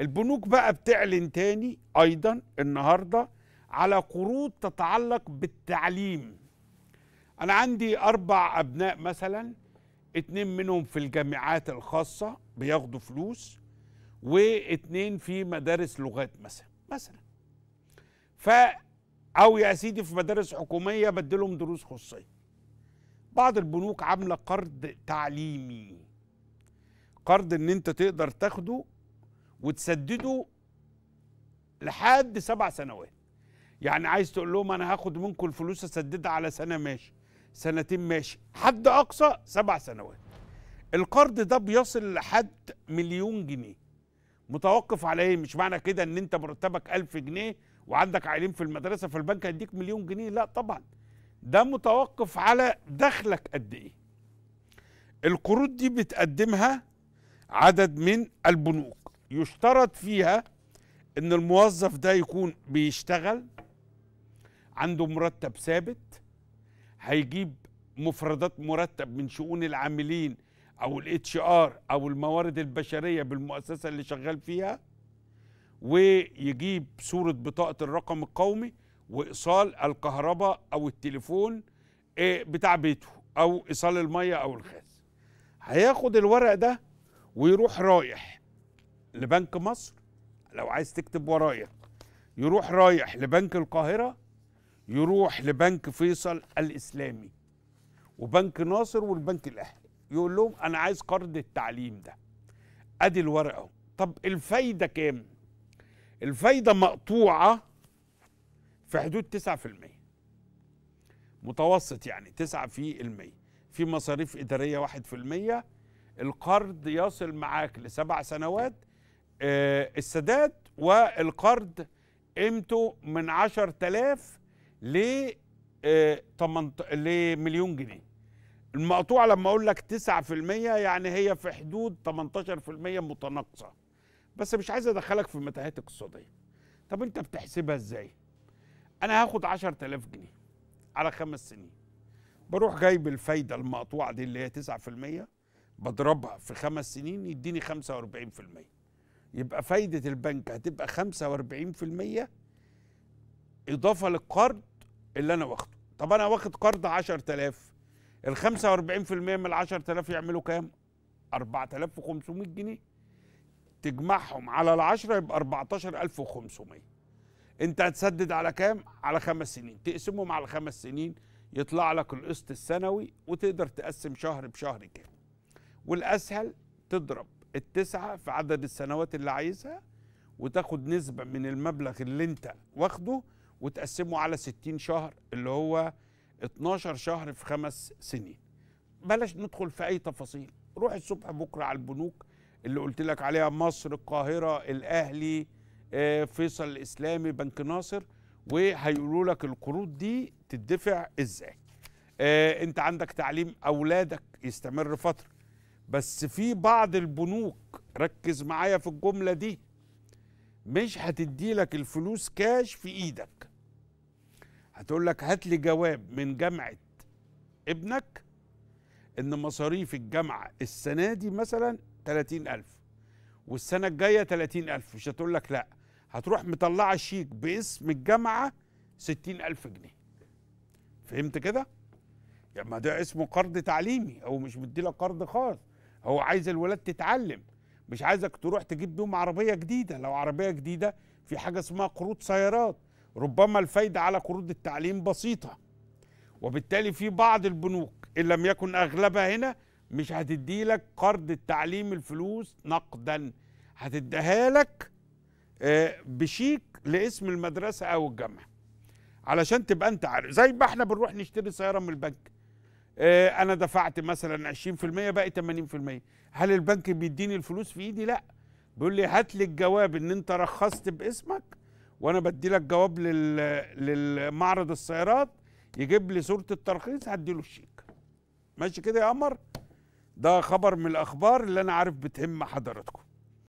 البنوك بقى بتعلن تاني ايضا النهارده على قروض تتعلق بالتعليم انا عندي اربع ابناء مثلا اتنين منهم في الجامعات الخاصه بياخدوا فلوس واتنين في مدارس لغات مثلا مثلا ف او يا سيدي في مدارس حكوميه بدلهم دروس خصوصيه بعض البنوك عامله قرض تعليمي قرض ان انت تقدر تاخده وتسدده لحد سبع سنوات يعني عايز تقول لهم انا هاخد منكم الفلوس اسددها على سنه ماشي سنتين ماشي حد اقصى سبع سنوات القرض ده بيصل لحد مليون جنيه متوقف على ايه مش معنى كده ان انت مرتبك ألف جنيه وعندك عائلين في المدرسه فالبنك هيديك مليون جنيه لا طبعا ده متوقف على دخلك قد ايه القروض دي بتقدمها عدد من البنوك يشترط فيها ان الموظف ده يكون بيشتغل عنده مرتب ثابت هيجيب مفردات مرتب من شؤون العاملين او الاتش ار او الموارد البشريه بالمؤسسه اللي شغال فيها ويجيب صوره بطاقه الرقم القومي وايصال الكهرباء او التليفون آه، بتاع بيته او ايصال الميه او الغاز هياخد الورق ده ويروح رايح لبنك مصر لو عايز تكتب ورايا يروح رايح لبنك القاهرة يروح لبنك فيصل الإسلامي وبنك ناصر والبنك الأهلي يقول لهم أنا عايز قرض التعليم ده أدي الورقة اهو طب الفايدة كام؟ الفايدة مقطوعة في حدود 9% متوسط يعني 9% في, في مصاريف إدارية 1% القرض يصل معاك لسبع سنوات آه، السداد والقرض قيمته من 10000 ل آه، لمليون جنيه المقطوعة لما أقول لك 9% يعني هي في حدود 18% متناقصة بس مش عايز أدخلك في متاهات اقتصادية طب أنت بتحسبها إزاي؟ أنا هاخد 10000 جنيه على خمس سنين بروح جايب الفايدة المقطوعة دي اللي هي 9% بضربها في خمس سنين يديني 45% يبقى فايدة البنك هتبقى 45% إضافة للقرض اللي أنا واخده طب أنا واخد قرض 10000 ال 45% من ال 10000 يعملوا كام؟ 4500 جنيه تجمعهم على ال 10 يبقى 14500 أنت هتسدد على كام؟ على خمس سنين تقسمهم على خمس سنين يطلع لك القسط السنوي وتقدر تقسم شهر بشهر كام والأسهل تضرب التسعة في عدد السنوات اللي عايزها وتاخد نسبة من المبلغ اللي انت واخده وتقسمه على 60 شهر اللي هو 12 شهر في خمس سنين بلاش ندخل في أي تفاصيل روح الصبح بكرة على البنوك اللي قلت لك عليها مصر القاهرة الأهلي آه، فيصل الإسلامي بنك ناصر وهيقولوا لك القروض دي تدفع إزاي آه، انت عندك تعليم أولادك يستمر فترة بس في بعض البنوك ركز معايا في الجملة دي مش هتدي لك الفلوس كاش في ايدك هتقول لك هات لي جواب من جامعة ابنك ان مصاريف الجامعة السنة دي مثلا 30 ألف والسنة الجاية 30 ألف مش هتقول لك لا هتروح مطلعة شيك باسم الجامعة 60 ألف جنيه فهمت كده؟ يعني ما ده اسمه قرض تعليمي هو مش مديلك قرض خاص هو عايز الولاد تتعلم مش عايزك تروح تجيب بيهم عربيه جديده لو عربيه جديده في حاجه اسمها قروض سيارات ربما الفايده على قروض التعليم بسيطه وبالتالي في بعض البنوك ان لم يكن اغلبها هنا مش هتدي لك قرض التعليم الفلوس نقدا هتديها لك آه، بشيك لاسم المدرسه او الجامعه علشان تبقى انت عارف زي ما احنا بنروح نشتري سياره من البنك آه، انا دفعت مثلا 20% بقى 80% هل البنك بيديني الفلوس في ايدي لا بيقول لي هات لي الجواب ان انت رخصت باسمك وانا بدي لك جواب لل... للمعرض السيارات يجيب لي صوره الترخيص هديله الشيك ماشي كده يا قمر ده خبر من الاخبار اللي انا عارف بتهم حضراتكم